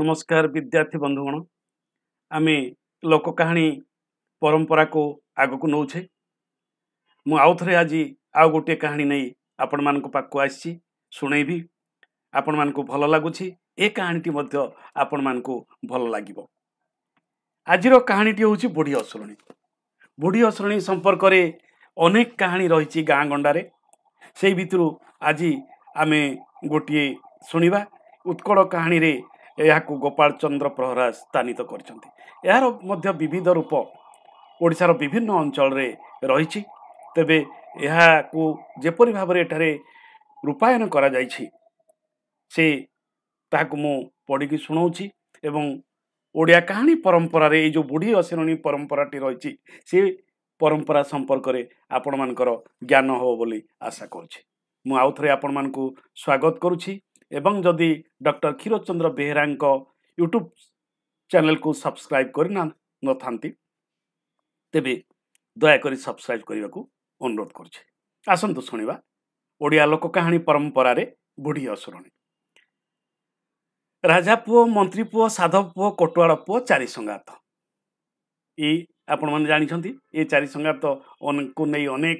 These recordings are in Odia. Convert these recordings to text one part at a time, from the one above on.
ନମସ୍କାର ବିଦ୍ୟାର୍ଥୀ ବନ୍ଧୁଗଣ ଆମେ ଲୋକ କାହାଣୀ ପରମ୍ପରାକୁ ଆଗକୁ ନେଉଛେ ମୁଁ ଆଉଥରେ ଆଜି ଆଉ ଗୋଟିଏ କାହାଣୀ ନେଇ ଆପଣମାନଙ୍କ ପାଖକୁ ଆସିଛି ଶୁଣେଇବି ଆପଣମାନଙ୍କୁ ଭଲ ଲାଗୁଛି ଏ କାହାଣୀଟି ମଧ୍ୟ ଆପଣମାନଙ୍କୁ ଭଲ ଲାଗିବ ଆଜିର କାହାଣୀଟି ହେଉଛି ବୁଢ଼ୀ ଅସରଣୀ ବୁଢ଼ୀ ଅସରଣୀ ସମ୍ପର୍କରେ ଅନେକ କାହାଣୀ ରହିଛି ଗାଁ ଗଣ୍ଡାରେ ସେଇ ଭିତରୁ ଆଜି ଆମେ ଗୋଟିଏ ଶୁଣିବା ଉତ୍କଳ କାହାଣୀରେ ଏହାକୁ ଗୋପାଳ ଚନ୍ଦ୍ର ପ୍ରହରା ସ୍ଥାନିତ କରିଛନ୍ତି ଏହାର ମଧ୍ୟ ବିବିଧ ରୂପ ଓଡ଼ିଶାର ବିଭିନ୍ନ ଅଞ୍ଚଳରେ ରହିଛି ତେବେ ଏହାକୁ ଯେପରି ଭାବରେ ଏଠାରେ ରୂପାୟନ କରାଯାଇଛି ସେ ତାହାକୁ ମୁଁ ପଢ଼ିକି ଶୁଣାଉଛି ଏବଂ ଓଡ଼ିଆ କାହାଣୀ ପରମ୍ପରାରେ ଏଇ ଯେଉଁ ବୁଢ଼ୀ ଅଶିରଣୀ ପରମ୍ପରାଟି ରହିଛି ସେ ପରମ୍ପରା ସମ୍ପର୍କରେ ଆପଣମାନଙ୍କର ଜ୍ଞାନ ହେବ ବୋଲି ଆଶା କରୁଛି ମୁଁ ଆଉ ଥରେ ଆପଣମାନଙ୍କୁ ସ୍ୱାଗତ କରୁଛି ଏବଂ ଯଦି ଡକ୍ଟର କ୍ଷୀରଚନ୍ଦ୍ର ବେହେରାଙ୍କ ୟୁଟ୍ୟୁବ୍ ଚ୍ୟାନେଲକୁ ସବସ୍କ୍ରାଇବ୍ କରିନଥାନ୍ତି ତେବେ ଦୟାକରି ସବସ୍କ୍ରାଇବ୍ କରିବାକୁ ଅନୁରୋଧ କରୁଛି ଆସନ୍ତୁ ଶୁଣିବା ଓଡ଼ିଆ ଲୋକ କାହାଣୀ ପରମ୍ପରାରେ ବୁଢ଼ୀ ଅସୁରଣୀ ରାଜା ପୁଅ ମନ୍ତ୍ରୀ ପୁଅ ସାଧବ ପୁଅ କଟୁଆଳ ପୁଅ ଚାରି ସଙ୍ଗାତ ଏ ଆପଣମାନେ ଜାଣିଛନ୍ତି ଏ ଚାରି ସଙ୍ଗାତକୁ ନେଇ ଅନେକ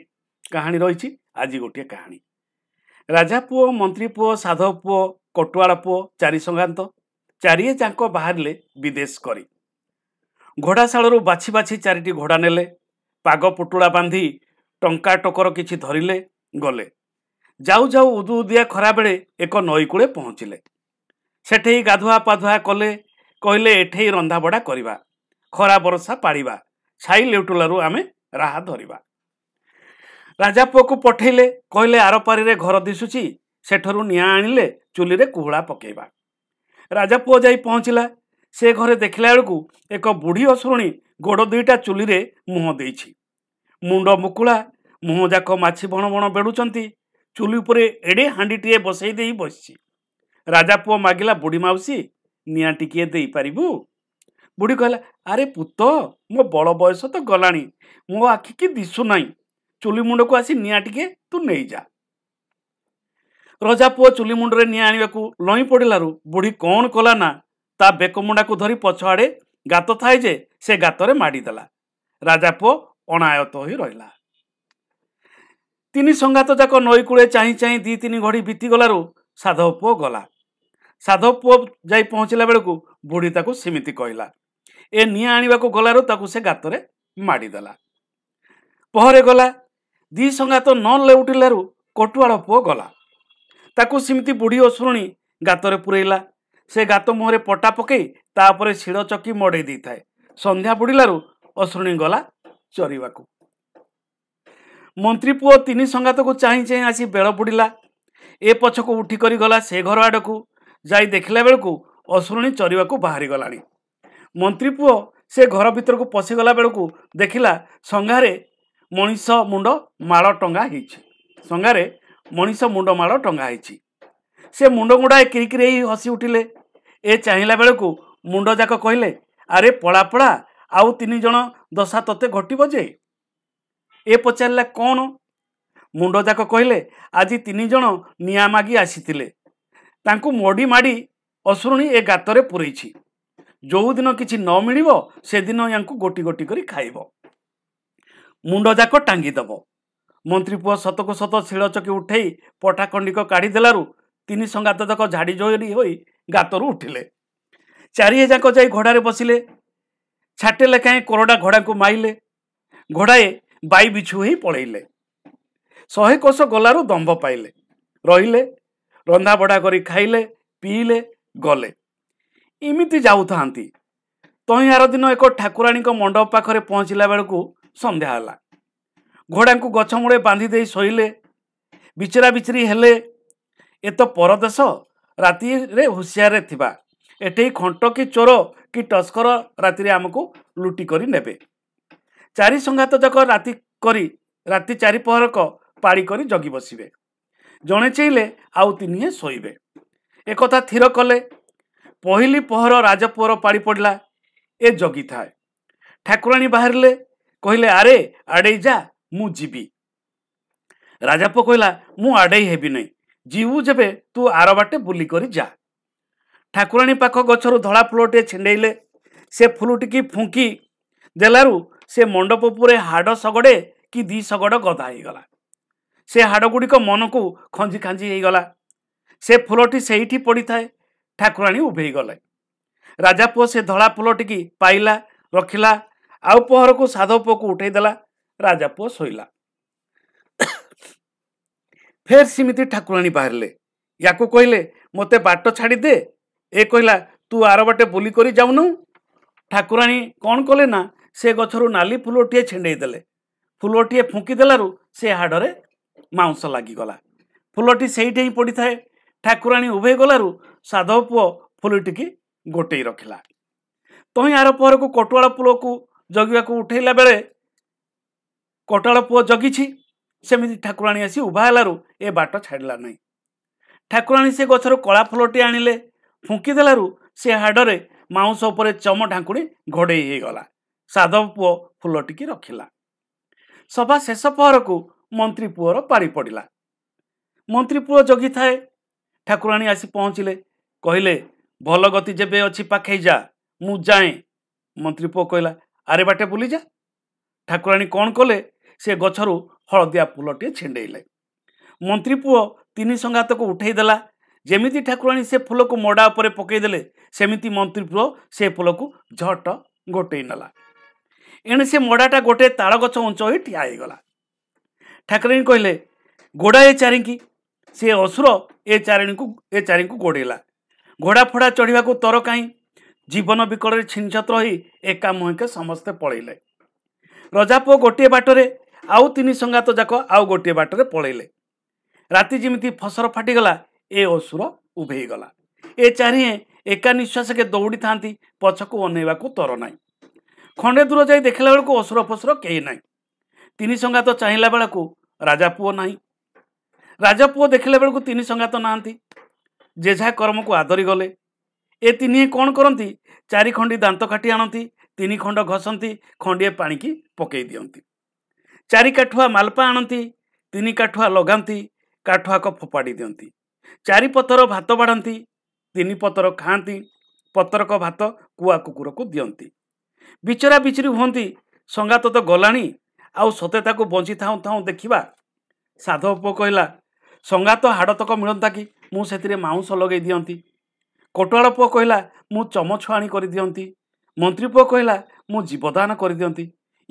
କାହାଣୀ ରହିଛି ଆଜି ଗୋଟିଏ କାହାଣୀ ରାଜା ପୁଅ ମନ୍ତ୍ରୀ ପୁଅ ସାଧ ପୁଅ କଟୁଆଳ ପୁଅ ଚାରି ସଂଘାନ୍ତ ଚାରିଏ ଯାଙ୍କ ବାହାରିଲେ ବିଦେଶ କରି ଘୋଡ଼ାଶାଳରୁ ବାଛି ବାଛି ଚାରିଟି ଘୋଡ଼ା ନେଲେ ପାଗ ପୁଟୁଳା ବାନ୍ଧି ଟଙ୍କା ଟକର କିଛି ଧରିଲେ ଗଲେ ଯାଉ ଯାଉ ଉଦୁ ଉଦିଆ ଖରାବେଳେ ଏକ ନଈକୂଳେ ପହଞ୍ଚିଲେ ସେଠେଇ ଗାଧୁଆ ପାଧୁଆ କଲେ କହିଲେ ଏଠେଇ ରନ୍ଧାବଢ଼ା କରିବା ଖରା ବର୍ଷା ପାଳିବା ଛାଇ ଲେଉଟୁଲାରୁ ଆମେ ରାହା ଧରିବା ରାଜା ପୁଅକୁ ପଠେଇଲେ କହିଲେ ଆରପାରିରେ ଘର ଦିଶୁଛି ସେଠାରୁ ନିଆଁ ଆଣିଲେ ଚୁଲିରେ କୁହୁଳା ପକେଇବା ରାଜା ପୁଅ ଯାଇ ପହଞ୍ଚିଲା ସେ ଘରେ ଦେଖିଲା ବେଳକୁ ଏକ ବୁଢ଼ୀ ଅଶୁଣୀ ଗୋଡ଼ ଦୁଇଟା ଚୁଲିରେ ମୁହଁ ଦେଇଛି ମୁଣ୍ଡ ମୁକୁଳା ମୁହଁ ଯାକ ମାଛି ବଣ ବଣ ବେଡ଼ୁଛନ୍ତି ଚୁଲି ଉପରେ ଏଡ଼େ ହାଣ୍ଡିଟିଏ ବସେଇ ଦେଇ ବସିଛି ରାଜା ପୁଅ ମାଗିଲା ବୁଢ଼ୀ ମାଉସୀ ନିଆଁ ଟିକିଏ ଦେଇପାରିବୁ ବୁଢ଼ୀ କହିଲା ଆରେ ପୁତ ମୋ ବଡ଼ ବୟସ ତ ଗଲାଣି ମୋ ଆଖିକି ଦିଶୁନାହିଁ ଚୁଲି ମୁଣ୍ଡକୁ ଆସି ନିଆଁ ଟିକେ ତୁ ନେଇଯା ରଜା ପୁଅ ଚୁଲି ମୁଣ୍ଡରେ ନିଆଁ ଆଣିବାକୁ ଲଇଁ ପଡ଼ିଲାରୁ ବୁଢ଼ୀ କ'ଣ କଲା ନା ତା ବେକମୁଣ୍ଡାକୁ ଧରି ପଛଆଡ଼େ ଗାତ ଥାଏ ଯେ ସେ ଗାତରେ ମାଡ଼ିଦେଲା ରାଜା ପୁଅ ଅଣାୟତ ହୋଇ ରହିଲା ତିନି ସଙ୍ଗାତ ଯାକ ନଈ କୂଳେ ଚାହିଁ ଚାହିଁ ଦୁଇ ତିନି ଘଡ଼ି ବିତିଗଲାରୁ ସାଧବ ପୁଅ ଗଲା ସାଧବ ପୁଅ ଯାଇ ପହଞ୍ଚିଲା ବେଳକୁ ବୁଢ଼ୀ ତାକୁ ସେମିତି କହିଲା ଏ ନିଆଁ ଆଣିବାକୁ ଗଲାରୁ ତାକୁ ସେ ଗାତରେ ମାଡ଼ିଦେଲା ପହରେ ଗଲା ଦୁଇ ସଙ୍ଗାତ ନ ଲେଉଟିଲାରୁ କଟୁଆଳ ପୁଅ ଗଲା ତାକୁ ସେମିତି ବୁଢ଼ୀ ଅଶୁଣୀ ଗାତରେ ପୁରେଇଲା ସେ ଗାତ ମୁହଁରେ ପଟା ପକାଇ ତା ଉପରେ ଶିଳ ଚକି ମଡ଼େଇ ଦେଇଥାଏ ସନ୍ଧ୍ୟା ବୁଡ଼ିଲାରୁ ଅଶୁଣୀ ଗଲା ଚରିବାକୁ ମନ୍ତ୍ରୀ ପୁଅ ତିନି ସଙ୍ଗାତକୁ ଚାହିଁ ଚାହିଁ ଆସି ବେଳ ବୁଡ଼ିଲା ଏ ପଛକୁ ଉଠିକରି ଗଲା ସେ ଘର ଆଡ଼କୁ ଯାଇ ଦେଖିଲା ବେଳକୁ ଅଶୁଣୀ ଚରିବାକୁ ବାହାରିଗଲାଣି ମନ୍ତ୍ରୀ ପୁଅ ସେ ଘର ଭିତରକୁ ପଶିଗଲା ବେଳକୁ ଦେଖିଲା ସଂଘାରେ ମଣିଷ ମୁଣ୍ଡ ମାଳ ଟଙ୍ଗା ହେଇଛି ସଂଜ୍ଞାରେ ମଣିଷ ମୁଣ୍ଡ ମାଳ ଟଙ୍ଗା ହେଇଛି ସେ ମୁଣ୍ଡ ଗୁଡ଼ାଏ କିରିକିରି ହେଇ ହସି ଉଠିଲେ ଏ ଚାହିଁଲା ବେଳକୁ ମୁଣ୍ଡ ଯାକ କହିଲେ ଆରେ ପଳା ପଳା ଆଉ ତିନି ଜଣ ଦଶା ତତେ ଘଟିବ ଯେ ଏ ପଚାରିଲା କ'ଣ ମୁଣ୍ଡ ଯାକ କହିଲେ ଆଜି ତିନି ଜଣ ନିଆଁ ମାଗି ଆସିଥିଲେ ତାଙ୍କୁ ମଡ଼ି ମାଡ଼ି ଅଶୁଣୀ ଏ ଗାତରେ ପୁରେଇଛି ଯେଉଁଦିନ କିଛି ନ ମିଳିବ ସେଦିନ ୟାଙ୍କୁ ଗୋଟି ଗୋଟି କରି ଖାଇବ ମୁଣ୍ଡଯାକ ଟାଙ୍ଗିଦେବ ମନ୍ତ୍ରୀ ପୁଅ ସତକୁ ସତ ଶିଳଚକି ଉଠେଇ ପଟାକଣ୍ଡିକ କାଢ଼ିଦେଲାରୁ ତିନି ସଙ୍ଗାତ ଯାକ ଝାଡ଼ି ଜରି ହୋଇ ଗାତରୁ ଉଠିଲେ ଚାରିଏ ଯାକ ଯାଇ ଘୋଡ଼ାରେ ବସିଲେ ଛାଟିଲେ କାହିଁ କରଡ଼ା ଘୋଡ଼ାଙ୍କୁ ମାଇଲେ ଘୋଡ଼ାଏ ବାଇ ବିଛୁ ହେଇ ପଳେଇଲେ ଶହେ କୋଷ ଗଲାରୁ ଦମ୍ଭ ପାଇଲେ ରହିଲେ ରନ୍ଧାବଢ଼ା କରି ଖାଇଲେ ପିଇଲେ ଗଲେ ଏମିତି ଯାଉଥାନ୍ତି ତହିଁ ଆର ଦିନ ଏକ ଠାକୁରାଣୀଙ୍କ ମଣ୍ଡପ ପାଖରେ ପହଞ୍ଚିଲା ବେଳକୁ ସନ୍ଧ୍ୟା ହେଲା ଘୋଡ଼ାଙ୍କୁ ଗଛ ମୂଳେ ବାନ୍ଧି ଦେଇ ଶୋଇଲେ ବିଚରା ବିଚରି ହେଲେ ଏ ତ ପରଦେଶ ରାତିରେ ହୁସିଆରରେ ଥିବା ଏଠେଇ ଖଣ୍ଟ କି ଚୋର କି ଟସ୍କର ରାତିରେ ଆମକୁ ଲୁଟି କରି ନେବେ ଚାରି ସଂଘାତ ଯାକ ରାତି କରି ରାତି ଚାରି ପହରକ ପାଳି କରି ଜଗି ବସିବେ ଜଣେ ଚେଇଁଲେ ଆଉ ତିନିହେଁ ଶୋଇବେ ଏକଥା ଥିର କଲେ ପହିଲି ପହର ରାଜପୁଅର ପାଳି ପଡ଼ିଲା ଏ ଜଗିଥାଏ ଠାକୁରାଣୀ ବାହାରିଲେ କହିଲେ ଆରେ ଆଡ଼େଇ ଯା ମୁଁ ଯିବି ରାଜାପୁଅ କହିଲା ମୁଁ ଆଡ଼େଇ ହେବି ନାହିଁ ଯିବୁ ଯେବେ ତୁ ଆର ବାଟେ ବୁଲିକରି ଯା ଠାକୁରାଣୀ ପାଖ ଗଛରୁ ଧଳା ଫୁଲଟିଏ ଛିଣ୍ଡେଇଲେ ସେ ଫୁଲଟିକି ଫୁଙ୍କି ଦେଲାରୁ ସେ ମଣ୍ଡପ ଉପରେ ହାଡ଼ ଶଗଡ଼େ କି ଦୁଇ ଶଗଡ଼ ଗଦା ହେଇଗଲା ସେ ହାଡ଼ଗୁଡ଼ିକ ମନକୁ ଖଞ୍ଜି ଖାଞ୍ଜି ହେଇଗଲା ସେ ଫୁଲଟି ସେଇଠି ପଡ଼ିଥାଏ ଠାକୁରାଣୀ ଉଭେଇଗଲେ ରାଜାପୁଅ ସେ ଧଳା ଫୁଲଟିକି ପାଇଲା ରଖିଲା ଆଉ ପହରକୁ ସାଧ ପୁଅକୁ ଉଠେଇ ଦେଲା ରାଜା ପୁଅ ଶୋଇଲା ଫେର୍ ସେମିତି ଠାକୁରାଣୀ ବାହାରିଲେ ୟାକୁ କହିଲେ ମୋତେ ବାଟ ଛାଡ଼ି ଦେ ଏ କହିଲା ତୁ ଆର ବାଟେ ବୁଲି କରି ଯାଉନୁ ଠାକୁରାଣୀ କ'ଣ କଲେ ନା ସେ ଗଛରୁ ନାଲି ଫୁଲଟିଏ ଛିଣ୍ଡେଇ ଦେଲେ ଫୁଲଟିଏ ଫୁଙ୍କି ଦେଲାରୁ ସେ ହାଡ଼ରେ ମାଂସ ଲାଗିଗଲା ଫୁଲଟି ସେଇଠି ହିଁ ପଡ଼ିଥାଏ ଠାକୁରାଣୀ ଉଭେଇ ଗଲାରୁ ସାଧବ ପୁଅ ଫୁଲଟିକି ଗୋଟେଇ ରଖିଲା ତହିଁ ଆର ପହରକୁ କଟୁଆଳ ପୁଲକୁ ଜଗିବାକୁ ଉଠେଇଲା ବେଳେ କୋଟାଳ ପୁଅ ଜଗିଛି ସେମିତି ଠାକୁରାଣୀ ଆସି ଉଭା ହେଲାରୁ ଏ ବାଟ ଛାଡ଼ିଲା ନାହିଁ ଠାକୁରାଣୀ ସେ ଗଛରୁ କଳା ଫୁଲଟି ଆଣିଲେ ଫୁଙ୍କିଦେଲାରୁ ସେ ହାଡ଼ରେ ମାଉଁସ ଉପରେ ଚମ ଢାଙ୍କୁଣି ଘୋଡ଼େଇ ହେଇଗଲା ସାଧବ ପୁଅ ଫୁଲଟିକି ରଖିଲା ସଭା ଶେଷ ପହରକୁ ମନ୍ତ୍ରୀ ପୁଅର ପାରି ପଡ଼ିଲା ମନ୍ତ୍ରୀ ପୁଅ ଜଗିଥାଏ ଠାକୁରାଣୀ ଆସି ପହଞ୍ଚିଲେ କହିଲେ ଭଲ ଗତି ଯେବେ ଅଛି ପାଖେଇ ଯା ମୁଁ ଯାଏଁ ମନ୍ତ୍ରୀ ପୁଅ କହିଲା ଆରେ ବାଟେ ବୁଲିଯା ଠାକୁରାଣୀ କ'ଣ କଲେ ସେ ଗଛରୁ ହଳଦିଆ ଫୁଲଟିଏ ଛିଣ୍ଡେଇଲେ ମନ୍ତ୍ରୀ ପୁଅ ତିନି ସଂଘାତକୁ ଉଠେଇଦେଲା ଯେମିତି ଠାକୁରାଣୀ ସେ ଫୁଲକୁ ମଡ଼ା ଉପରେ ପକାଇଦେଲେ ସେମିତି ମନ୍ତ୍ରୀ ପୁଅ ସେ ଫୁଲକୁ ଝଟ ଗୋଟେଇ ନେଲା ଏଣେ ସେ ମଡ଼ାଟା ଗୋଟିଏ ତାଳ ଗଛ ଉଞ୍ଚ ହୋଇ ଠିଆ ହେଇଗଲା ଠାକୁରାଣୀ କହିଲେ ଗୋଡ଼ା ଏ ଚାରିଙ୍କି ସେ ଅସୁର ଏ ଚାରିଣୀକୁ ଏ ଚାରିଙ୍କୁ ଗୋଡ଼େଇଲା ଘୋଡ଼ା ଫୋଡ଼ା ଚଢ଼ିବାକୁ ତର କାହିଁ ଜୀବନ ବିକଳରେ ଛିନ୍ଛତ୍ର ହୋଇ ଏକା ମୁହିଁକେ ସମସ୍ତେ ପଳେଇଲେ ରଜାପୁଅ ଗୋଟିଏ ବାଟରେ ଆଉ ତିନି ସଙ୍ଗାତ ଯାକ ଆଉ ଗୋଟିଏ ବାଟରେ ପଳେଇଲେ ରାତି ଯେମିତି ଫସର ଫାଟିଗଲା ଏ ଅସୁର ଉଭେଇଗଲା ଏ ଚାରିହେଁ ଏକା ନିଶ୍ୱାସକେ ଦୌଡ଼ିଥାନ୍ତି ପଛକୁ ଅନେଇବାକୁ ତର ନାହିଁ ଖଣ୍ଡେ ଦୂର ଯାଇ ଦେଖିଲା ବେଳକୁ ଅସୁର ଫସୁର କେହି ନାହିଁ ତିନି ସଙ୍ଗାତ ଚାହିଁଲା ବେଳକୁ ରାଜାପୁଅ ନାହିଁ ରାଜାପୁଅ ଦେଖିଲା ବେଳକୁ ତିନି ସଙ୍ଗାତ ନାହାନ୍ତି ଯେଝା କର୍ମକୁ ଆଦରି ଗଲେ ଏ ତିନି କ'ଣ କରନ୍ତି ଚାରି ଖଣ୍ଡି ଦାନ୍ତ କାଟି ଆଣନ୍ତି ତିନି ଖଣ୍ଡ ଘଷନ୍ତି ଖଣ୍ଡିଏ ପାଣିକି ପକାଇ ଦିଅନ୍ତି ଚାରି କାଠୁଆ ମାଲପା ଆଣନ୍ତି ତିନି କାଠୁଆ ଲଗାନ୍ତି କାଠୁଆକ ଫୋପାଡ଼ି ଦିଅନ୍ତି ଚାରି ପଥର ଭାତ ବାଢ଼ନ୍ତି ତିନି ପତର ଖାଆନ୍ତି ପତରକ ଭାତ କୁଆ କୁକୁରକୁ ଦିଅନ୍ତି ବିଚରା ବିଚରି ହୁଅନ୍ତି ସଙ୍ଗାତ ତ ଗଲାଣି ଆଉ ସତେ ତାକୁ ବଞ୍ଚିଥାଉଁ ଥାଉଁ ଦେଖିବା ସାଧବ ପୁଅ କହିଲା ସଙ୍ଗାତ ହାଡ଼ତକ ମିଳନ୍ତା କି ମୁଁ ସେଥିରେ ମାଉଁସ ଲଗାଇ ଦିଅନ୍ତି କଟୁଆଳ ପୁଅ କହିଲା ମୁଁ ଆଣି କରିଦିଅନ୍ତି ମନ୍ତ୍ରୀ ପୁଅ କହିଲା ମୁଁ ଜୀବଦାନ କରିଦିଅନ୍ତି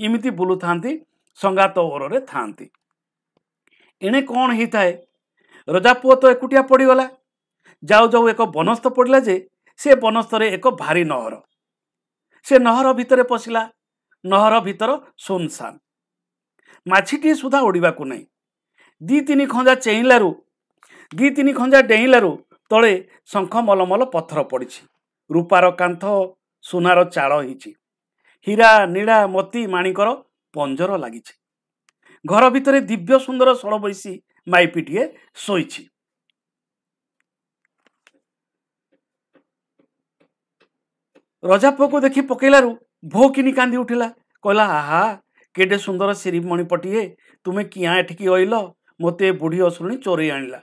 ଏମିତି ବୁଲୁଥାନ୍ତି ସଂଗାତ ଓରରେ ଥାଆନ୍ତି ଏଣେ କ'ଣ ହେଇଥାଏ ରଜା ପୁଅ ତ ଏକୁଟିଆ ପଡ଼ିଗଲା ଯାଉ ଯାଉ ଏକ ବନସ୍ଥ ପଡ଼ିଲା ଯେ ସେ ବନସ୍ଥରେ ଏକ ଭାରି ନହର ସେ ନହର ଭିତରେ ପଶିଲା ନହର ଭିତର ସୁନସାନ ମାଛିଟିଏ ସୁଦ୍ଧା ଉଡ଼ିବାକୁ ନାହିଁ ଦୁଇ ତିନି ଖଞ୍ଜା ଚେଇଁଲାରୁ ଦୁଇ ତିନି ଖଞ୍ଜା ଡେଇଁଲାରୁ ତଳେ ଶଙ୍ଖ ମଲମଲ ପଥର ପଡ଼ିଛି ରୂପାର କାନ୍ଥ ସୁନାର ଚାଳ ହେଇଛି ହୀରା ନୀଳା ମତି ମାଣିକର ପଞ୍ଜର ଲାଗିଛି ଘର ଭିତରେ ଦିବ୍ୟ ସୁନ୍ଦର ଷଳବୈଶୀ ମାଇପିଟିଏ ଶୋଇଛି ରଜା ପୁଅକୁ ଦେଖି ପକେଇଲାରୁ ଭୋକିନି କାନ୍ଦି ଉଠିଲା କହିଲା ଆହା କେଡ଼େ ସୁନ୍ଦର ମଣି ପଟିଏ ତୁମେ କିଆଁ ଏଠିକି ଅଇଲ ମୋତେ ବୁଢ଼ୀ ଅଶୁଣୀ ଚୋରେଇ ଆଣିଲା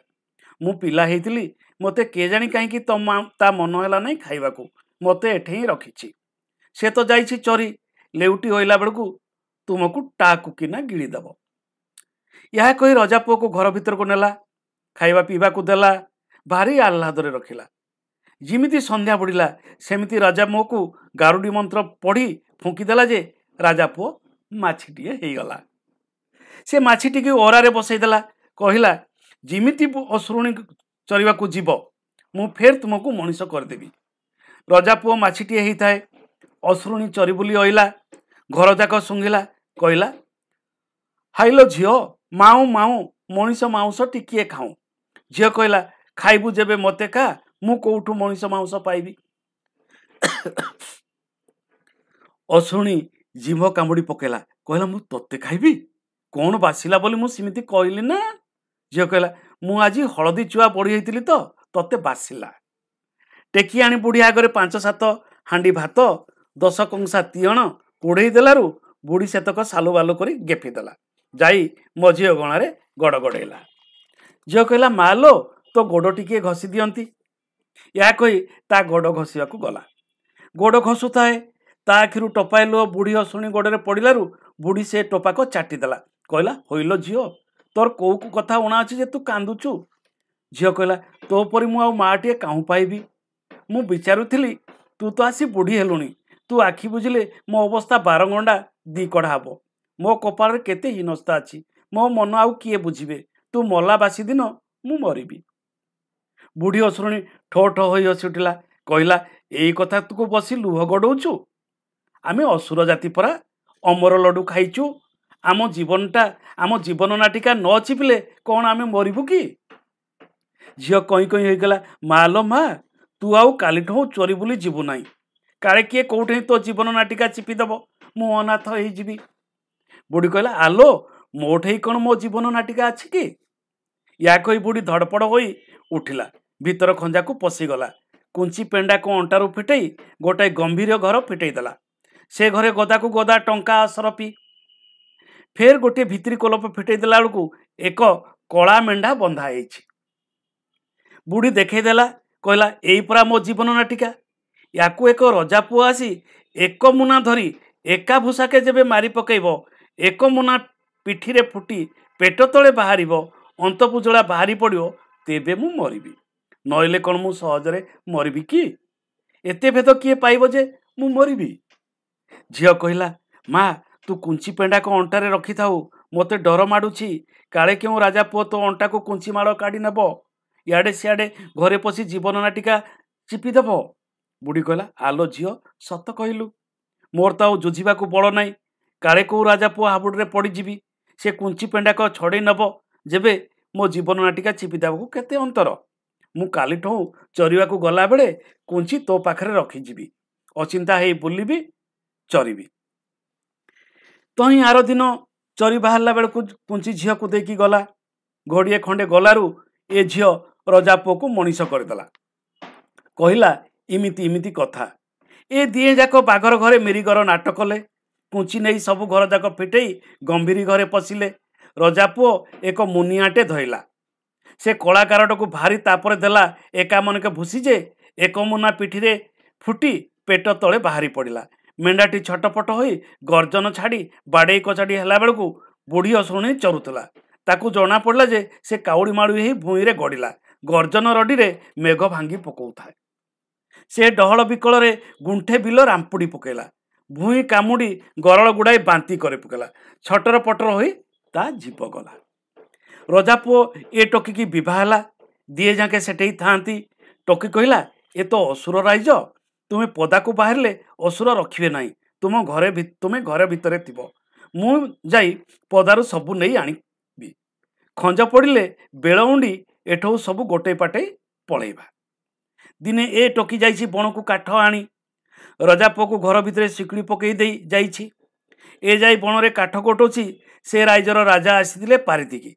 ମୁଁ ପିଲା ହେଇଥିଲି ମୋତେ କେଜାଣି କାହିଁକି ତ ତା ମନ ହେଲା ନାହିଁ ଖାଇବାକୁ ମୋତେ ଏଠି ହିଁ ରଖିଛି ସେ ତ ଯାଇଛି ଚରି ଲେଉଟି ହୋଇଲା ବେଳକୁ ତୁମକୁ ଟା କୁକିନା ଗିଳିଦେବ ଏହା କହି ରଜା ପୁଅକୁ ଘର ଭିତରକୁ ନେଲା ଖାଇବା ପିଇବାକୁ ଦେଲା ଭାରି ଆହ୍ଲାଦରେ ରଖିଲା ଯେମିତି ସନ୍ଧ୍ୟା ପଡ଼ିଲା ସେମିତି ରାଜା ପୁଅକୁ ଗାରୁଡ଼ି ମନ୍ତ୍ର ପଢ଼ି ଫୁଙ୍କିଦେଲା ଯେ ରାଜା ପୁଅ ମାଛିଟିଏ ହେଇଗଲା ସେ ମାଛିଟିକୁ ଓରାରେ ବସେଇଦେଲା କହିଲା ଯେମିତି ଅଶୃଣୀ ଚରିବାକୁ ଯିବ ମୁଁ ଫେର୍ ତୁମକୁ ମଣିଷ କରିଦେବି ରଜାପୁଅ ମାଛିଟିଏ ହେଇଥାଏ ଅଶ୍ରୁଣୀ ଚରିବୁଲି ଅଇଲା ଘରଯାକ ଶୁଙ୍ଘିଲା କହିଲା ହାଇଲ ଝିଅ ମାଉଁ ମାଉଁ ମଣିଷ ମାଉଁସ ଟିକିଏ ଖାଉଁ ଝିଅ କହିଲା ଖାଇବୁ ଯେବେ ମୋତେ କା ମୁଁ କେଉଁଠୁ ମଣିଷ ମାଉଁସ ପାଇବି ଅଶୁଣୀ ଜିଭ କାମୁଡ଼ି ପକେଇଲା କହିଲା ମୁଁ ତୋତେ ଖାଇବି କ'ଣ ବାସିଲା ବୋଲି ମୁଁ ସେମିତି କହିଲି ନା ଝିଅ କହିଲା ମୁଁ ଆଜି ହଳଦୀ ଚୁଆ ପଡ଼ି ହେଇଥିଲି ତ ତୋତେ ବାସିଲା ଟେକି ଆଣି ବୁଢ଼ୀ ଆଗରେ ପାଞ୍ଚ ସାତ ହାଣ୍ଡି ଭାତ ଦଶ କଂସା ତିଅଣ କୋଡ଼େଇ ଦେଲାରୁ ବୁଢ଼ୀ ସେତକ ସାଲୁ ବାଲୁ କରି ଗେଫିଦେଲା ଯାଇ ମୋ ଝିଅ ଗଣାରେ ଗଡ଼ ଗଡ଼େଇଲା ଝିଅ କହିଲା ମା ଲୋ ତୋ ଗୋଡ଼ ଟିକିଏ ଘଷି ଦିଅନ୍ତି ଏହା କହି ତା ଗୋଡ଼ ଘଷିବାକୁ ଗଲା ଗୋଡ଼ ଘଷୁଥାଏ ତା ଆଖିରୁ ଟୋପାଏ ବୁଢ଼ୀ ଅଶୁଣି ଗୋଡ଼ରେ ପଡ଼ିଲାରୁ ବୁଢ଼ୀ ସେ ଟୋପାକ ଚାଟିଦେଲା କହିଲା ହୋଇଲ ଝିଅ ତୋର କୋଉ କଥା ଅଣା ଅଛି ଯେ ତୁ କାନ୍ଦୁଛୁ ଝିଅ କହିଲା ତୋ ପରି ମୁଁ ଆଉ ମା କାହୁଁ ପାଇବି ମୁଁ ବିଚାରୁଥିଲି ତୁ ତ ଆସି ବୁଢ଼ୀ ହେଲୁଣି ତୁ ଆଖି ବୁଝିଲେ ମୋ ଅବସ୍ଥା ବାରଗଣ୍ଡା ଦି କଢ଼ା ହେବ ମୋ କପାଳରେ କେତେ ହୀନସ୍ତା ଅଛି ମୋ ମନ ଆଉ କିଏ ବୁଝିବେ ତୁ ମଲା ବାସି ଦିନ ମୁଁ ମରିବି ବୁଢ଼ୀ ଅଶୁଣୀ ଠୋ ଠୋ ହୋଇ ହସି ଉଠିଲା କହିଲା ଏଇ କଥା ତୁକୁ ବସି ଲୁହ ଗଡ଼ଉଛୁ ଆମେ ଅସୁର ଜାତି ପରା ଅମର ଲଡ଼ୁ ଖାଇଛୁ ଆମ ଜୀବନଟା ଆମ ଜୀବନ ନାଟିକା ନ ଚିପିଲେ କ'ଣ ଆମେ ମରିବୁ କି ଝିଅ କହିଁ କହିଁ ହେଇଗଲା ମା ଲୋ ମା ତୁ ଆଉ କାଲିଠୁ ଚୋରି ବୁଲି ଯିବୁ ନାହିଁ କାଳେ କିଏ କେଉଁଠି ହିଁ ତୋ ଜୀବନ ନାଟିକା ଚିପିଦେବ ମୁଁ ଅନାଥ ହେଇଯିବି ବୁଢ଼ୀ କହିଲା ଆଲୋ ମୋଠେଇ କ'ଣ ମୋ ଜୀବନ ନାଟିକା ଅଛି କି ୟା କହି ବୁଢ଼ୀ ଧଡ଼ପଡ଼ ହୋଇ ଉଠିଲା ଭିତର ଖଞ୍ଜାକୁ ପଶିଗଲା କୁଞ୍ଚି ପେଣ୍ଡାକୁ ଅଣ୍ଟାରୁ ଫିଟେଇ ଗୋଟାଏ ଗମ୍ଭୀର ଘର ଫିଟେଇ ଦେଲା ସେ ଘରେ ଗଦାକୁ ଗଦା ଟଙ୍କା ଆସରପି ଫେର୍ ଗୋଟିଏ ଭିତ୍ରି କୋଲପ ଫିଟେଇ ଦେଲା ବେଳକୁ ଏକ କଳା ମେଣ୍ଢା ବନ୍ଧା ହେଇଛି ବୁଢ଼ୀ ଦେଖେଇଦେଲା କହିଲା ଏଇ ପରା ମୋ ଜୀବନ ନାଟିକା ୟାକୁ ଏକ ରଜା ପୁଅ ଆସି ଏକ ମୁନା ଧରି ଏକା ଭୂଷାକେ ଯେବେ ମାରି ପକାଇବ ଏକ ମୁନା ପିଠିରେ ଫୁଟି ପେଟ ତଳେ ବାହାରିବ ଅନ୍ତପୁଜଳା ବାହାରି ପଡ଼ିବ ତେବେ ମୁଁ ମରିବି ନହେଲେ କ'ଣ ମୁଁ ସହଜରେ ମରିବି କି ଏତେ ଭେଦ କିଏ ପାଇବ ଯେ ମୁଁ ମରିବି ଝିଅ କହିଲା ମା' ତୁ କୁଞ୍ଚି ପେଣ୍ଡାକ ଅଣ୍ଟାରେ ରଖିଥାଉ ମୋତେ ଡର ମାଡ଼ୁଛି କାଳେ କେଉଁ ରାଜା ପୁଅ ତୋ ଅଣ୍ଟାକୁ କୁଞ୍ଚି ମାଳ କାଢ଼ି ନେବ ଇଆଡ଼େ ସିଆଡ଼େ ଘରେ ପଶି ଜୀବନ ନାଟିକା ଚିପିଦେବ ବୁଢ଼ୀ କହିଲା ଆଲୋ ଝିଅ ସତ କହିଲୁ ମୋର ତ ଆଉ ଯୁଝିବାକୁ ବଳ ନାହିଁ କାଳେ କେଉଁ ରାଜା ପୁଅ ହାବୁଡ଼ରେ ପଡ଼ିଯିବି ସେ କୁଞ୍ଚି ପେଣ୍ଡାକ ଛଡ଼େଇ ନେବ ଯେବେ ମୋ ଜୀବନ ନାଟିକା ଚିପିଦେବାକୁ କେତେ ଅନ୍ତର ମୁଁ କାଲିଠୁ ଚରିବାକୁ ଗଲାବେଳେ କୁଞ୍ଚି ତୋ ପାଖରେ ରଖିଯିବି ଅଚିନ୍ତା ହେଇ ବୁଲିବି ଚରିବି ତହିଁ ଆର ଦିନ ଚରି ବାହାରିଲା ବେଳକୁ କୁଞ୍ଚି ଝିଅକୁ ଦେଇକି ଗଲା ଘୋଡ଼ିଏ ଖଣ୍ଡେ ଗଲାରୁ ଏ ଝିଅ ରଜା ପୁଅକୁ ମଣିଷ କରିଦେଲା କହିଲା ଏମିତି ଏମିତି କଥା ଏ ଦିଏ ଯାକ ବାଘର ଘରେ ମିରିଗର ନାଟ କଲେ କୁଞ୍ଚି ନେଇ ସବୁ ଘର ଯାକ ଫିଟେଇ ଗମ୍ଭୀରି ଘରେ ପଶିଲେ ରଜା ପୁଅ ଏକ ମୁନିଆଟେ ଧରିଲା ସେ କଳାକାରଟାକୁ ଭାରି ତାପରେ ଦେଲା ଏକା ମନକେ ଭୁସି ଯେ ଏକ ମୁନା ପିଠିରେ ଫୁଟି ପେଟ ତଳେ ବାହାରି ପଡ଼ିଲା ମେଣ୍ଢାଟି ଛଟପଟ ହୋଇ ଗର୍ଜନ ଛାଡ଼ି ବାଡ଼େଇ କଚାଡ଼ି ହେଲାବେଳକୁ ବୁଢ଼ୀ ଅଶୁଣୀ ଚରୁଥିଲା ତାକୁ ଜଣାପଡ଼ିଲା ଯେ ସେ କାଉଡ଼ି ମାଳୁଇ ହେଇ ଭୂଇଁରେ ଗଡ଼ିଲା ଗର୍ଜନ ରଡ଼ିରେ ମେଘ ଭାଙ୍ଗି ପକାଉଥାଏ ସେ ଡହଳ ବିକଳରେ ଗୁଣ୍ଠେ ବିଲ ରାମ୍ପୁଡ଼ି ପକାଇଲା ଭୂଇଁ କାମୁଡ଼ି ଗରଳ ଗୁଡ଼ାଏ ବାନ୍ତି କରି ପକାଇଲା ଛଟର ପଟର ହୋଇ ତା ଜୀବ ଗଲା ରଜା ପୁଅ ଏ ଟୋକିକି ବିବାହ ହେଲା ଦିଏ ଯାଙ୍କେ ସେଠେଇ ଥାଆନ୍ତି ଟୋକି କହିଲା ଏ ତ ଅସୁର ରାଇଜ ତୁମେ ପଦାକୁ ବାହାରିଲେ ଅସୁର ରଖିବେ ନାହିଁ ତୁମ ଘରେ ତୁମେ ଘର ଭିତରେ ଥିବ ମୁଁ ଯାଇ ପଦାରୁ ସବୁ ନେଇ ଆଣିବି ଖଞ୍ଜ ପଡ଼ିଲେ ବେଳଉଣ୍ଡି ଏଠାକୁ ସବୁ ଗୋଟେ ପାଟେ ପଳେଇବା ଦିନେ ଏ ଟକି ଯାଇଛି ବଣକୁ କାଠ ଆଣି ରଜାପୁଅକୁ ଘର ଭିତରେ ଶିକୁଳି ପକାଇ ଦେଇ ଯାଇଛି ଏ ଯାଇ ବଣରେ କାଠ କଟୁଛି ସେ ରାଇଜର ରାଜା ଆସିଥିଲେ ପାରିଦିକି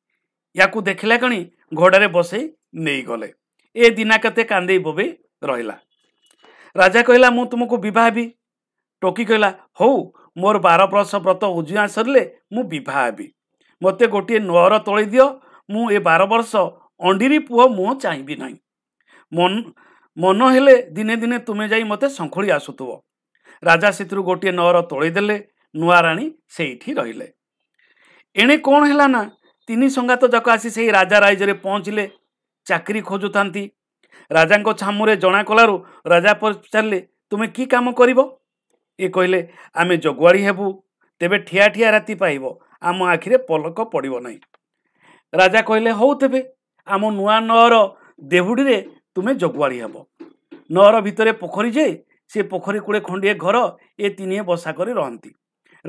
ୟାକୁ ଦେଖିଲା କଣି ଘୋଡ଼ାରେ ବସେଇ ନେଇଗଲେ ଏ ଦିନା କେତେ କାନ୍ଦେଇ ବୋବେଇ ରହିଲା ରାଜା କହିଲା ମୁଁ ତୁମକୁ ବିବାହ ହେବି ଟୋକି କହିଲା ହଉ ମୋର ବାର ବର୍ଷ ବ୍ରତ ଉଜୁଆଁ ସରିଲେ ମୁଁ ବିବାହ ହେବି ମୋତେ ଗୋଟିଏ ନଅର ତୋଳି ଦିଅ ମୁଁ ଏ ବାର ବର୍ଷ ଅଣ୍ଡିରି ପୁଅ ମୁହଁ ଚାହିଁବି ନାହିଁ ମନ ମନ ହେଲେ ଦିନେ ଦିନେ ତୁମେ ଯାଇ ମୋତେ ଶଙ୍ଖୁଳି ଆସୁଥିବ ରାଜା ସେଥିରୁ ଗୋଟିଏ ନଅର ନୂଆ ରାଣୀ ସେଇଠି ରହିଲେ ଏଣେ କ'ଣ ହେଲା ନା ତିନି ସଙ୍ଗାତ ଯାକ ଆସି ସେଇ ରାଜା ରାଇଜରେ ପହଞ୍ଚିଲେ ଚାକିରି ଖୋଜୁଥାନ୍ତି ରାଜାଙ୍କ ଛାମୁରେ ଜଣାକଲାରୁ ରାଜା ପଚାରିଲେ ତୁମେ କି କାମ କରିବ ଇଏ କହିଲେ ଆମେ ଜଗୁଆଳି ହେବୁ ତେବେ ଠିଆ ଠିଆ ରାତି ପାଇବ ଆମ ଆଖିରେ ପଲକ ପଡ଼ିବ ନାହିଁ ରାଜା କହିଲେ ହଉ ତେବେ ଆମ ନୂଆ ନଅର ଦେହୁଡ଼ିରେ ତୁମେ ଜଗୁଆଳି ହେବ ନଅର ଭିତରେ ପୋଖରୀ ଯେ ସେ ପୋଖରୀ କୂଳେ ଖଣ୍ଡିଏ ଘର ଏ ତିନିଏ ବସା କରି ରହନ୍ତି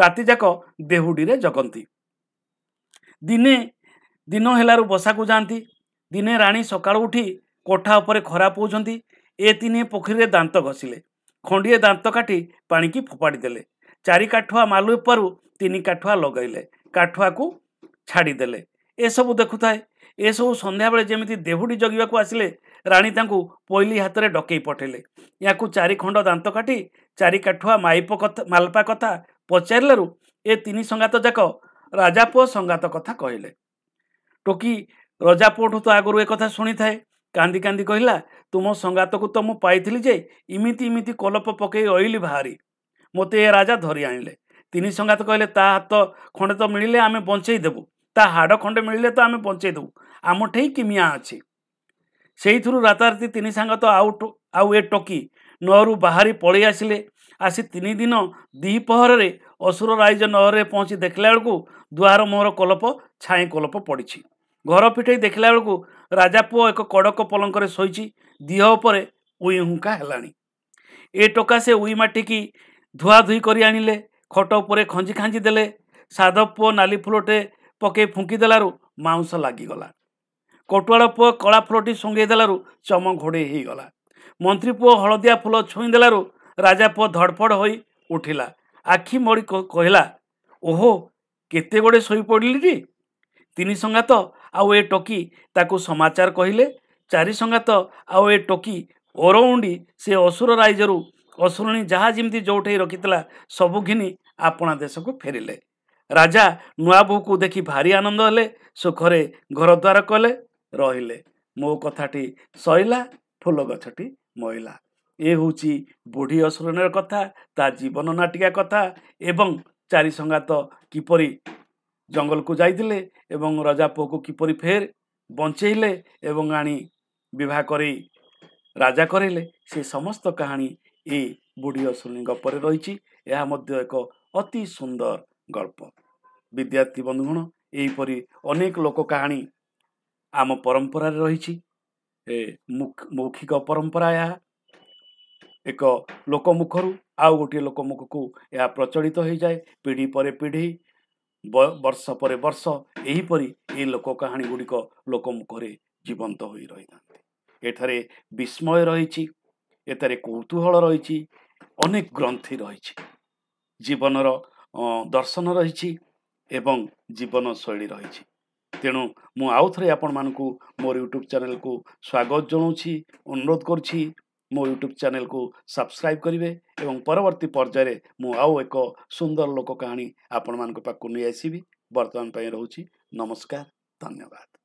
ରାତିଯାକ ଦେହୁଡ଼ିରେ ଜଗନ୍ତି ଦିନେ ଦିନ ହେଲାରୁ ବସାକୁ ଯାଆନ୍ତି ଦିନେ ରାଣୀ ସକାଳୁ ଉଠି କୋଠା ଉପରେ ଖରା ପୋଉଛନ୍ତି ଏ ତିନି ପୋଖରୀରେ ଦାନ୍ତ ଘଷିଲେ ଖଣ୍ଡିଏ ଦାନ୍ତ କାଟି ପାଣିକି ଫୋପାଡ଼ି ଦେଲେ ଚାରି କାଠୁଆ ମାଲୁ ଉପରୁ ତିନି କାଠୁଆ ଲଗାଇଲେ କାଠୁଆକୁ ଛାଡ଼ିଦେଲେ ଏସବୁ ଦେଖୁଥାଏ ଏସବୁ ସନ୍ଧ୍ୟାବେଳେ ଯେମିତି ଦେହୁଡ଼ି ଜଗିବାକୁ ଆସିଲେ ରାଣୀ ତାଙ୍କୁ ପୋଇଲି ହାତରେ ଡକେଇ ପଠେଇଲେ ୟାକୁ ଚାରିଖଣ୍ଡ ଦାନ୍ତ କାଟି ଚାରି କାଠୁଆ ମାଇପ କଥା ମାଲପା କଥା ପଚାରିଲାରୁ ଏ ତିନି ସଙ୍ଗାତ ଯାକ ରାଜାପୁଅ ସଙ୍ଗାତ କଥା କହିଲେ ଟୋକି ରଜାପୁଅଠୁ ତ ଆଗରୁ ଏ କଥା ଶୁଣିଥାଏ କାନ୍ଦି କାନ୍ଦି କହିଲା ତୁମ ସଙ୍ଗାତକୁ ତ ମୁଁ ପାଇଥିଲି ଯେ ଇମିତି ଇମିତି କଲପ ପକାଇ ଅଇଲି ଭାରି ମୋତେ ଏ ରାଜା ଧରି ଆଣିଲେ ତିନି ସଙ୍ଗାତ କହିଲେ ତା ହାତ ଖଣ୍ଡେ ତ ମିଳିଲେ ଆମେ ବଞ୍ଚେଇ ଦେବୁ ତା ହାଡ଼ ଖଣ୍ଡେ ମିଳିଲେ ତ ଆମେ ବଞ୍ଚେଇ ଦେବୁ ଆମଠେଇ କିମିଆ ଅଛି ସେଇଥିରୁ ରାତାରାତି ତିନି ସାଙ୍ଗତ ଆଉ ଆଉ ଏ ଟୋକି ନଅରୁ ବାହାରି ପଳେଇ ଆସିଲେ ଆସି ତିନି ଦିନ ଦ୍ୱିପହରରେ ଅସୁର ରାଇଜ ନଅରରେ ପହଞ୍ଚି ଦେଖିଲା ବେଳକୁ ଦୁଆର ମୋହର କଲପ ଛାଇ କଲପ ପଡ଼ିଛି ଘର ପିଠେଇ ଦେଖିଲା ବେଳକୁ ରାଜା ପୁଅ ଏକ କଡ଼କ ପଲଙ୍କରେ ଶୋଇଛି ଦିହ ଉପରେ ଉଇ ହୁଙ୍କା ହେଲାଣି ଏ ଟୋକା ସେ ଉଇ ମାଟିକି ଧୁଆଧୁଇ କରି ଆଣିଲେ ଖଟ ଉପରେ ଖଞ୍ଜି ଖାଞ୍ଜି ଦେଲେ ସାଧ ପୁଅ ନାଲି ଫୁଲଟେ ପକାଇ ଫୁଙ୍କି ଦେଲାରୁ ମାଉଁସ ଲାଗିଗଲା କଟୁଆଳ ପୁଅ କଳା ଫୁଲଟି ଶୁଙ୍ଘେଇ ଦେଲାରୁ ଚମ ଘୋଡ଼େଇ ହୋଇଗଲା ମନ୍ତ୍ରୀ ପୁଅ ହଳଦିଆ ଫୁଲ ଛୁଇଁ ଦେଲାରୁ ରାଜା ପୁଅ ଧଡ଼ଫଡ଼ ହୋଇ ଉଠିଲା ଆଖି ମଡ଼ି କହିଲା ଓହୋ କେତେ ଗୁଡ଼େ ଶୋଇପଡ଼ିଲିଟି ତିନି ସଂଘା ତ ଆଉ ଏ ଟୋକି ତାକୁ ସମାଚାର କହିଲେ ଚାରିସଙ୍ଗାତ ଆଉ ଏ ଟୋକି ଓରଉଣ୍ଡି ସେ ଅସୁର ରାଇଜରୁ ଅସୁରଣୀ ଯାହା ଯେମିତି ଯେଉଁଠେଇ ରଖିଥିଲା ସବୁ ଘିନି ଆପଣା ଦେଶକୁ ଫେରିଲେ ରାଜା ନୂଆ ବୋହୂକୁ ଦେଖି ଭାରି ଆନନ୍ଦ ହେଲେ ସୁଖରେ ଘରଦ୍ୱାର କଲେ ରହିଲେ ମୋ କଥାଟି ସଇଲା ଫୁଲ ଗଛଟି ମଇଲା ଏ ହେଉଛି ବୁଢ଼ୀ ଅସୁରଣୀର କଥା ତା ଜୀବନ ନାଟିକା କଥା ଏବଂ ଚାରିସଙ୍ଗାତ କିପରି ଜଙ୍ଗଲକୁ ଯାଇଥିଲେ ଏବଂ ରଜା ପୁଅକୁ କିପରି ଫେର ବଞ୍ଚେଇଲେ ଏବଂ ଆଣି ବିବାହ କରି ରାଜା କରେଇଲେ ସେ ସମସ୍ତ କାହାଣୀ ଏ ବୁଢ଼ୀ ଅଶ୍ୱିନୀଙ୍କ ପରେ ରହିଛି ଏହା ମଧ୍ୟ ଏକ ଅତି ସୁନ୍ଦର ଗଳ୍ପ ବିଦ୍ୟାର୍ଥୀ ବନ୍ଧୁଗଣ ଏହିପରି ଅନେକ ଲୋକ କାହାଣୀ ଆମ ପରମ୍ପରାରେ ରହିଛି ଏ ମୌଖିକ ପରମ୍ପରା ଏହା ଏକ ଲୋକମୁଖରୁ ଆଉ ଗୋଟିଏ ଲୋକମୁଖକୁ ଏହା ପ୍ରଚଳିତ ହୋଇଯାଏ ପିଢ଼ି ପରେ ପିଢ଼ି ବର୍ଷ ପରେ ବର୍ଷ ଏହିପରି ଏହି ଲୋକ କାହାଣୀ ଗୁଡ଼ିକ ଲୋକ ମୁଖରେ ଜୀବନ୍ତ ହୋଇ ରହିଥାନ୍ତି ଏଠାରେ ବିସ୍ମୟ ରହିଛି ଏଠାରେ କୌତୁହଳ ରହିଛି ଅନେକ ଗ୍ରନ୍ଥି ରହିଛି ଜୀବନର ଦର୍ଶନ ରହିଛି ଏବଂ ଜୀବନ ଶୈଳୀ ରହିଛି ତେଣୁ ମୁଁ ଆଉ ଥରେ ଆପଣମାନଙ୍କୁ ମୋର ୟୁଟ୍ୟୁବ୍ ଚ୍ୟାନେଲ୍କୁ ସ୍ୱାଗତ ଜଣାଉଛି ଅନୁରୋଧ କରୁଛି ମୋ ୟୁଟ୍ୟୁବ୍ ଚ୍ୟାନେଲକୁ ସବସ୍କ୍ରାଇବ୍ କରିବେ ଏବଂ ପରବର୍ତ୍ତୀ ପର୍ଯ୍ୟାୟରେ ମୁଁ ଆଉ ଏକ ସୁନ୍ଦର ଲୋକ କାହାଣୀ ଆପଣମାନଙ୍କ ପାଖକୁ ନେଇ ଆସିବି ବର୍ତ୍ତମାନ ପାଇଁ ରହୁଛି ନମସ୍କାର ଧନ୍ୟବାଦ